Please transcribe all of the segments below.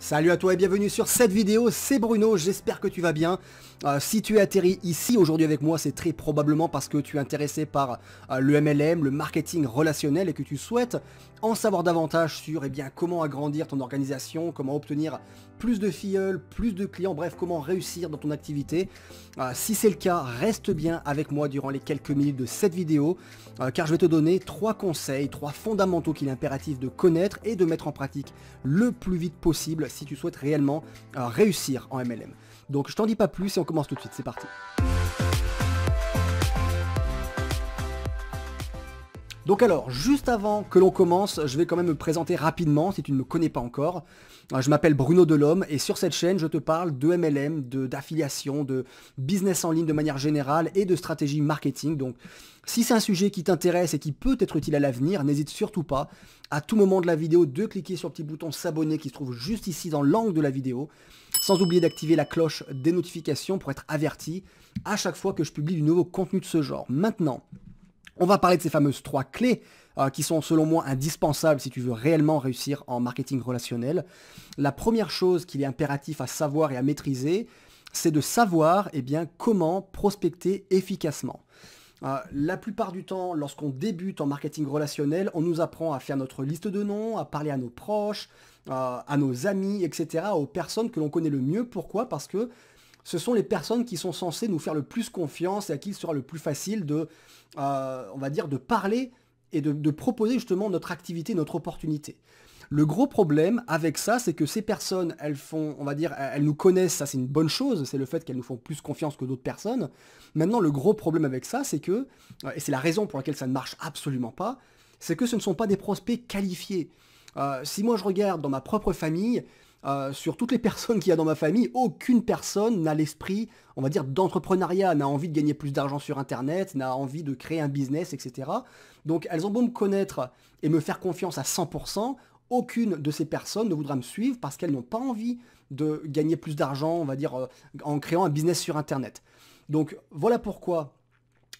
Salut à toi et bienvenue sur cette vidéo, c'est Bruno, j'espère que tu vas bien. Euh, si tu es atterri ici aujourd'hui avec moi, c'est très probablement parce que tu es intéressé par euh, le MLM, le marketing relationnel et que tu souhaites en savoir davantage sur et eh bien, comment agrandir ton organisation, comment obtenir plus de filleuls, plus de clients, bref, comment réussir dans ton activité. Euh, si c'est le cas, reste bien avec moi durant les quelques minutes de cette vidéo, euh, car je vais te donner trois conseils, trois fondamentaux qu'il est impératif de connaître et de mettre en pratique le plus vite possible si tu souhaites réellement euh, réussir en MLM. Donc je t'en dis pas plus et on commence tout de suite, c'est parti. Donc alors, juste avant que l'on commence, je vais quand même me présenter rapidement si tu ne me connais pas encore. Euh, je m'appelle Bruno Delhomme et sur cette chaîne, je te parle de MLM, d'affiliation, de, business en ligne de manière générale et de stratégie marketing. Donc si c'est un sujet qui t'intéresse et qui peut être utile à l'avenir, n'hésite surtout pas à tout moment de la vidéo de cliquer sur le petit bouton s'abonner qui se trouve juste ici dans l'angle de la vidéo, sans oublier d'activer la cloche des notifications pour être averti à chaque fois que je publie du nouveau contenu de ce genre. Maintenant, on va parler de ces fameuses trois clés euh, qui sont selon moi indispensables si tu veux réellement réussir en marketing relationnel. La première chose qu'il est impératif à savoir et à maîtriser, c'est de savoir eh bien, comment prospecter efficacement. Euh, la plupart du temps, lorsqu'on débute en marketing relationnel, on nous apprend à faire notre liste de noms, à parler à nos proches, euh, à nos amis, etc., aux personnes que l'on connaît le mieux. Pourquoi Parce que ce sont les personnes qui sont censées nous faire le plus confiance et à qui il sera le plus facile de, euh, on va dire, de parler et de, proposer justement notre activité, notre opportunité. Le gros problème avec ça, c'est que ces personnes, elles font, on va dire, elles nous connaissent, ça c'est une bonne chose, c'est le fait qu'elles nous font plus confiance que d'autres personnes. Maintenant, le gros problème avec ça, c'est que, euh, et c'est la raison pour laquelle ça ne marche absolument pas, c'est que ce ne sont pas des prospects qualifiés. Euh, si moi je regarde dans ma propre famille, euh, sur toutes les personnes qu'il y a dans ma famille, aucune personne n'a l'esprit, on va dire, d'entrepreneuriat, n'a envie de gagner plus d'argent sur Internet, n'a envie de créer un business, etc. Donc elles ont beau me connaître et me faire confiance à 100%, aucune de ces personnes ne voudra me suivre parce qu'elles n'ont pas envie de gagner plus d'argent, on va dire, euh, en créant un business sur Internet. Donc voilà pourquoi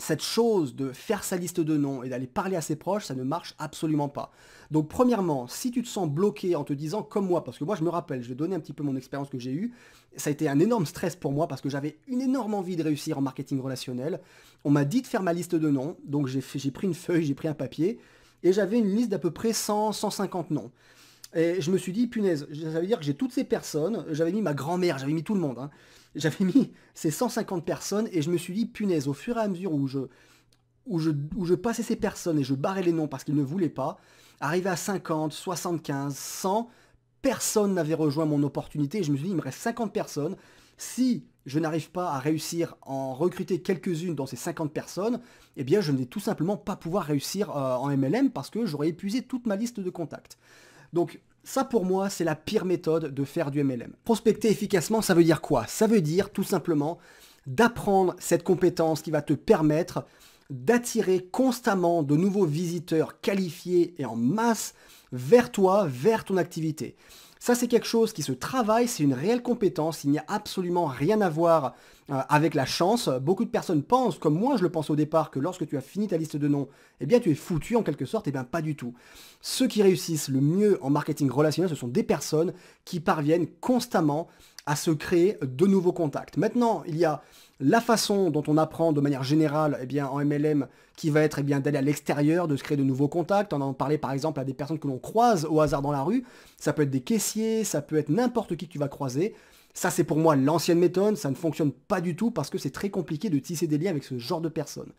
cette chose de faire sa liste de noms et d'aller parler à ses proches, ça ne marche absolument pas. Donc premièrement, si tu te sens bloqué en te disant comme moi, parce que moi je me rappelle, je vais donner un petit peu mon expérience que j'ai eue, ça a été un énorme stress pour moi parce que j'avais une énorme envie de réussir en marketing relationnel. On m'a dit de faire ma liste de noms, donc j'ai pris une feuille, j'ai pris un papier, et j'avais une liste d'à peu près 100, 150 noms. Et je me suis dit, punaise, ça veut dire que j'ai toutes ces personnes, j'avais mis ma grand-mère, j'avais mis tout le monde, hein. j'avais mis ces 150 personnes, et je me suis dit, punaise, au fur et à mesure où je, où je, passais ces personnes et je barrais les noms parce qu'ils ne voulaient pas, arrivé à 50, 75, 100, personne n'avait rejoint mon opportunité, et je me suis dit, il me reste 50 personnes, si je n'arrive pas à réussir en recruter quelques-unes dans ces 50 personnes, eh bien je ne vais tout simplement pas pouvoir réussir euh, en MLM parce que j'aurais épuisé toute ma liste de contacts. Donc ça pour moi, c'est la pire méthode de faire du MLM. Prospecter efficacement, ça veut dire quoi Ça veut dire tout simplement d'apprendre cette compétence qui va te permettre d'attirer constamment de nouveaux visiteurs qualifiés et en masse vers toi, vers ton activité. Ça, c'est quelque chose qui se travaille, c'est une réelle compétence, il n'y a absolument rien à voir euh, avec la chance. Beaucoup de personnes pensent, comme moi je le pense au départ, que lorsque tu as fini ta liste de noms, eh bien tu es foutu en quelque sorte, eh bien pas du tout. Ceux qui réussissent le mieux en marketing relationnel, ce sont des personnes qui parviennent constamment à se créer de nouveaux contacts. Maintenant, il y a la façon dont on apprend de manière générale eh bien, en MLM, qui va être eh bien, d'aller à l'extérieur, de se créer de nouveaux contacts, en en parler par exemple à des personnes que l'on croise au hasard dans la rue, ça peut être des caissiers, ça peut être n'importe qui que tu vas croiser. Ça c'est pour moi l'ancienne méthode, ça ne fonctionne pas du tout parce que c'est très compliqué de tisser des liens avec ce genre de personnes.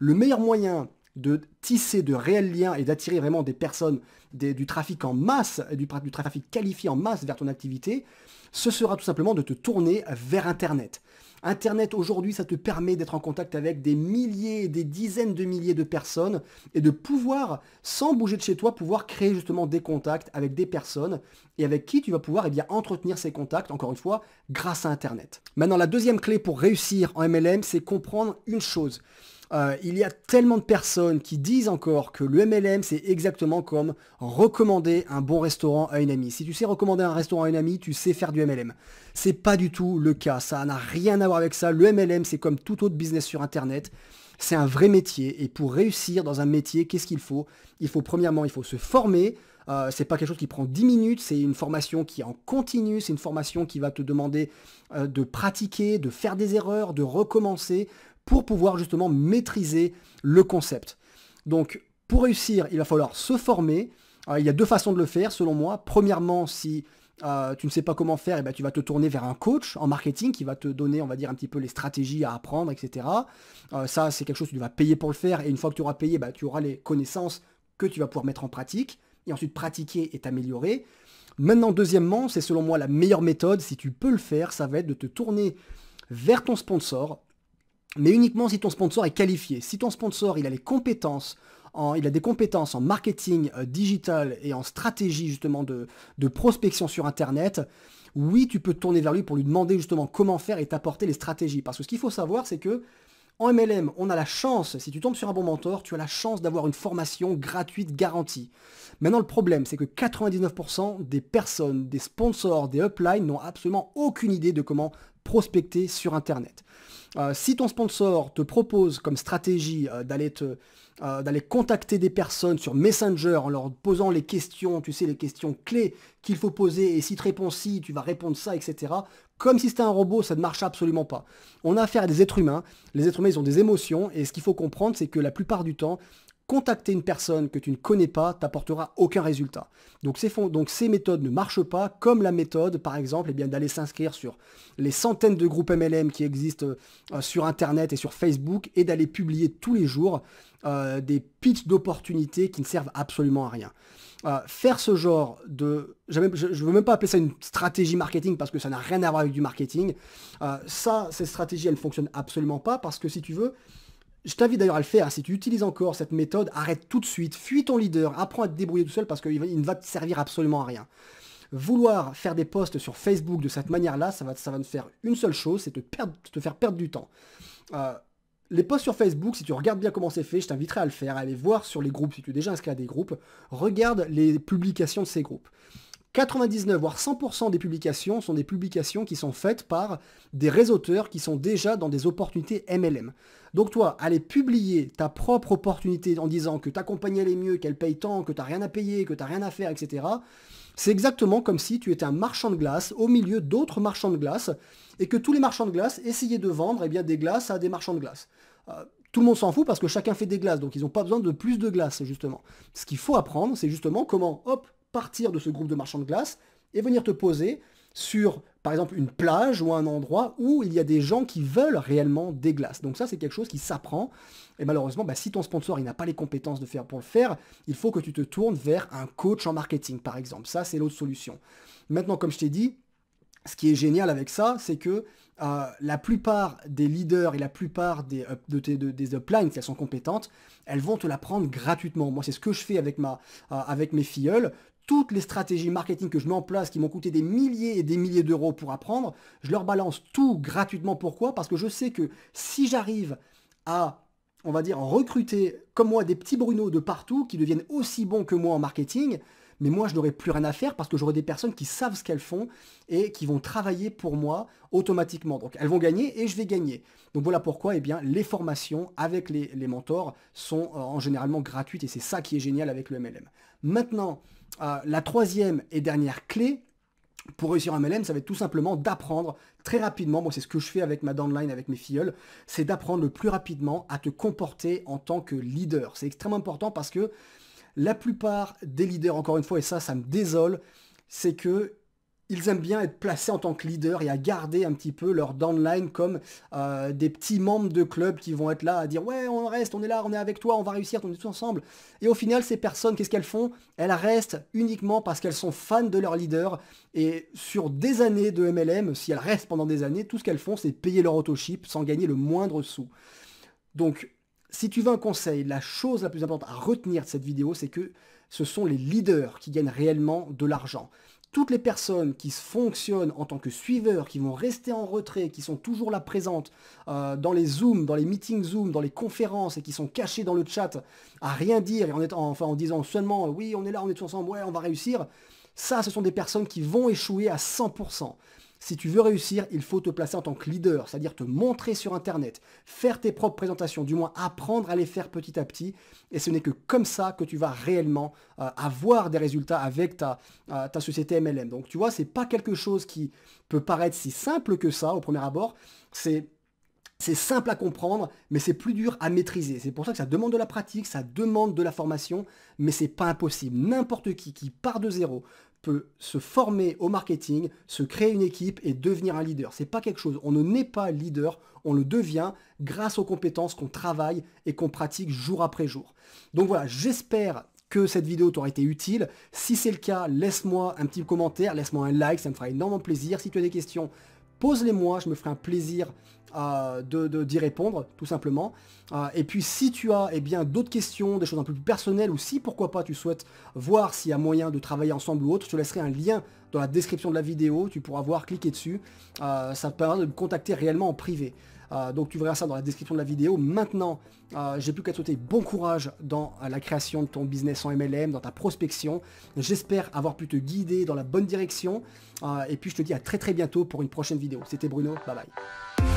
Le meilleur moyen de tisser de réels liens et d'attirer vraiment des personnes, du trafic en masse, du, du trafic qualifié en masse vers ton activité, ce sera tout simplement de te tourner vers Internet. Internet aujourd'hui, ça te permet d'être en contact avec des milliers, des dizaines de milliers de personnes et de pouvoir, sans bouger de chez toi, pouvoir créer justement des contacts avec des personnes et avec qui tu vas pouvoir eh entretenir ces contacts, encore une fois, grâce à Internet. Maintenant, la deuxième clé pour réussir en MLM, c'est comprendre une chose. Euh, il y a tellement de personnes qui disent encore que le MLM, c'est exactement comme recommander un bon restaurant à une amie. Si tu sais recommander un restaurant à une amie, tu sais faire du MLM. C'est pas du tout le cas. Ça n'a rien à voir avec ça. Le MLM, c'est comme tout autre business sur Internet. C'est un vrai métier. Et pour réussir dans un métier, qu'est-ce qu'il faut Il faut premièrement, il faut se former. Euh, c'est pas quelque chose qui prend 10 minutes, c'est une formation qui est en continu, c'est une formation qui va te demander euh, de pratiquer, de faire des erreurs, de recommencer, pour pouvoir justement maîtriser le concept. Donc pour réussir, il va falloir se former. Euh, il y a deux façons de le faire selon moi. Premièrement, si euh, tu ne sais pas comment faire, et eh ben, tu vas te tourner vers un coach en marketing qui va te donner, on va dire, un petit peu les stratégies à apprendre, etc. Euh, ça, c'est quelque chose que tu vas payer pour le faire, et une fois que tu auras payé, bah, tu auras les connaissances que tu vas pouvoir mettre en pratique, et ensuite pratiquer et t'améliorer. Maintenant, deuxièmement, c'est selon moi la meilleure méthode, si tu peux le faire, ça va être de te tourner vers ton sponsor, mais uniquement si ton sponsor est qualifié. Si ton sponsor, il a les compétences, il a des compétences en marketing euh, digital et en stratégie justement de, prospection sur Internet, oui, tu peux te tourner vers lui pour lui demander justement comment faire et t'apporter les stratégies. Parce que ce qu'il faut savoir, c'est que en MLM, on a la chance, si tu tombes sur un bon mentor, tu as la chance d'avoir une formation gratuite garantie. Maintenant, le problème, c'est que 99% des personnes, des sponsors, des uplines n'ont absolument aucune idée de comment prospecter sur Internet. Euh, si ton sponsor te propose comme stratégie euh, d'aller euh, d'aller contacter des personnes sur Messenger en leur posant les questions, tu sais, les questions clés qu'il faut poser, et si tu réponds si, tu vas répondre ça, etc. Comme si c'était un robot, ça ne marche absolument pas. On a affaire à des êtres humains, les êtres humains, ils ont des émotions, et ce qu'il faut comprendre, c'est que la plupart du temps, contacter une personne que tu ne connais pas t'apportera aucun résultat. Donc ces, ces méthodes ne marchent pas, comme la méthode, par exemple, eh bien d'aller s'inscrire sur les centaines de groupes MLM qui existent euh, sur Internet et sur Facebook et d'aller publier tous les jours euh, des pitchs d'opportunités qui ne servent absolument à rien. Euh, faire ce genre de... Je ne veux même pas appeler ça une stratégie marketing parce que ça n'a rien à voir avec du marketing. ça, cette stratégie, elle ne fonctionne absolument pas parce que si tu veux, je t'invite d'ailleurs à le faire. Si tu utilises encore cette méthode, arrête tout de suite, fuis ton leader, apprends à te débrouiller tout seul parce qu'il ne va te servir absolument à rien. Vouloir faire des posts sur Facebook de cette manière-là, ça va, ça va te faire une seule chose, c'est te, te faire perdre du temps. Euh, les posts sur Facebook, si tu regardes bien comment c'est fait, je t'inviterai à le faire, à aller voir sur les groupes, si tu es déjà inscrit à des groupes, regarde les publications de ces groupes. 99 voire 100% des publications sont des publications qui sont faites par des réseauteurs qui sont déjà dans des opportunités MLM. Donc toi, aller publier ta propre opportunité en disant que ta compagnie elle mieux, qu'elle paye tant, que tu n'as rien à payer, que tu t'as rien à faire, etc. C'est exactement comme si tu étais un marchand de glace au milieu d'autres marchands de glace et que tous les marchands de glace essayaient de vendre eh bien, des glaces à des marchands de glace. Euh, tout le monde s'en fout parce que chacun fait des glaces, donc ils n'ont pas besoin de plus de glaces, justement. Ce qu'il faut apprendre, c'est justement comment, hop, partir de ce groupe de marchands de glace et venir te poser sur, par exemple, une plage ou un endroit où il y a des gens qui veulent réellement des glaces. Donc ça, c'est quelque chose qui s'apprend. Et malheureusement, bah, si ton sponsor n'a pas les compétences de faire pour le faire, il faut que tu te tournes vers un coach en marketing, par exemple. Ça, c'est l'autre solution. Maintenant, comme je t'ai dit, ce qui est génial avec ça, c'est que euh, la plupart des leaders et la plupart des, euh, des uplines, si elles sont compétentes, elles vont te l'apprendre gratuitement. Moi, c'est ce que je fais avec, ma, euh, avec mes filleuls toutes les stratégies marketing que je mets en place, qui m'ont coûté des milliers et des milliers d'euros pour apprendre, je leur balance tout gratuitement. Pourquoi Parce que je sais que si j'arrive à, on va dire, recruter comme moi des petits Bruno de partout, qui deviennent aussi bons que moi en marketing, mais moi je n'aurai plus rien à faire parce que j'aurai des personnes qui savent ce qu'elles font et qui vont travailler pour moi automatiquement. Donc elles vont gagner et je vais gagner. Donc voilà pourquoi eh bien, les formations avec les, mentors sont euh, en généralement gratuites et c'est ça qui est génial avec le MLM. Maintenant, euh, la troisième et dernière clé pour réussir un MLM, ça va être tout simplement d'apprendre très rapidement, moi c'est ce que je fais avec ma downline, avec mes filleules, c'est d'apprendre le plus rapidement à te comporter en tant que leader. C'est extrêmement important parce que la plupart des leaders, encore une fois, et ça, ça me désole, c'est que ils aiment bien être placés en tant que leader et à garder un petit peu leur downline comme euh, des petits membres de club qui vont être là à dire ouais on reste, on est là, on est avec toi, on va réussir, on est tous ensemble. Et au final ces personnes, qu'est-ce qu'elles font Elles restent uniquement parce qu'elles sont fans de leur leader et sur des années de MLM, si elles restent pendant des années, tout ce qu'elles font c'est payer leur autoship sans gagner le moindre sou. Donc si tu veux un conseil, la chose la plus importante à retenir de cette vidéo, c'est que ce sont les leaders qui gagnent réellement de l'argent toutes les personnes qui fonctionnent en tant que suiveurs, qui vont rester en retrait, qui sont toujours là présentes euh, dans les Zooms, dans les meetings Zoom, dans les conférences et qui sont cachées dans le chat à rien dire et en, enfin, en disant seulement euh, oui, on est là, on est tous ensemble, ouais, on va réussir, ça, ce sont des personnes qui vont échouer à 100%. Si tu veux réussir, il faut te placer en tant que leader, c'est-à-dire te montrer sur Internet, faire tes propres présentations, du moins apprendre à les faire petit à petit. Et ce n'est que comme ça que tu vas réellement euh, avoir des résultats avec ta, euh, société MLM. Donc tu vois, ce n'est pas quelque chose qui peut paraître si simple que ça au premier abord. C'est c'est simple à comprendre, mais c'est plus dur à maîtriser. C'est pour ça que ça demande de la pratique, ça demande de la formation, mais c'est pas impossible. N'importe qui qui part de zéro, peut se former au marketing, se créer une équipe et devenir un leader. C'est pas quelque chose. On ne naît pas leader, on le devient grâce aux compétences qu'on travaille et qu'on pratique jour après jour. Donc voilà, j'espère que cette vidéo t'aura été utile. Si c'est le cas, laisse-moi un petit commentaire, laisse-moi un like, ça me fera énormément plaisir. Si tu as des questions, pose-les-moi, je me ferai un plaisir euh, d'y répondre, tout simplement. Euh, et puis si tu as eh bien d'autres questions, des choses un peu plus personnelles, ou si pourquoi pas tu souhaites voir s'il y a moyen de travailler ensemble ou autre, je te laisserai un lien dans la description de la vidéo, tu pourras voir, cliquer dessus, euh, ça te permettra de me contacter réellement en privé. Euh, donc tu verras ça dans la description de la vidéo. Maintenant, euh, j'ai plus qu'à te souhaiter bon courage dans euh, la création de ton business en MLM, dans ta prospection. J'espère avoir pu te guider dans la bonne direction. et puis je te dis à très très bientôt pour une prochaine vidéo. C'était Bruno, bye bye.